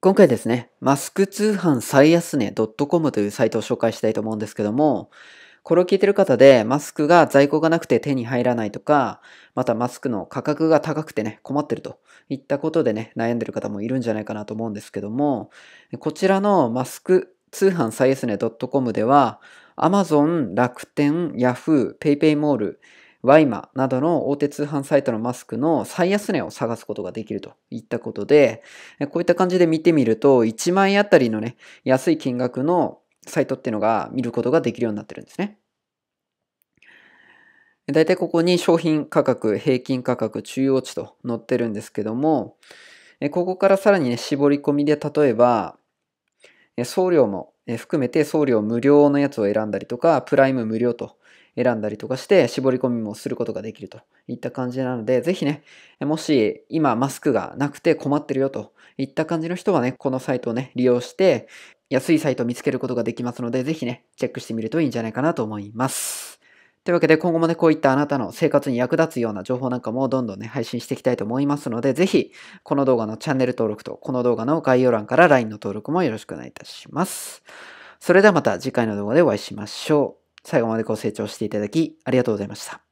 今回ですね、マスク通販最安値 .com というサイトを紹介したいと思うんですけども、これを聞いてる方でマスクが在庫がなくて手に入らないとか、またマスクの価格が高くてね、困ってるといったことでね、悩んでる方もいるんじゃないかなと思うんですけども、こちらのマスク通販最安値 .com では、アマゾン、楽天、ヤフー、ペイペイモール、ワイマなどの大手通販サイトのマスクの最安値を探すことができるといったことで、こういった感じで見てみると、1万円あたりのね、安い金額のサイトっていうのが見ることができるようになってるんですね。大体ここに商品価格、平均価格、中央値と載ってるんですけども、ここからさらにね、絞り込みで例えば、送料も含めて送料無料のやつを選んだりとか、プライム無料と選んだりとかして絞り込みもすることができるといった感じなので、ぜひね、もし今マスクがなくて困ってるよといった感じの人はね、このサイトをね、利用して安いサイトを見つけることができますので、ぜひね、チェックしてみるといいんじゃないかなと思います。というわけで今後もね、こういったあなたの生活に役立つような情報なんかもどんどんね、配信していきたいと思いますので、ぜひ、この動画のチャンネル登録と、この動画の概要欄から LINE の登録もよろしくお願いいたします。それではまた次回の動画でお会いしましょう。最後までご清聴していただきありがとうございました。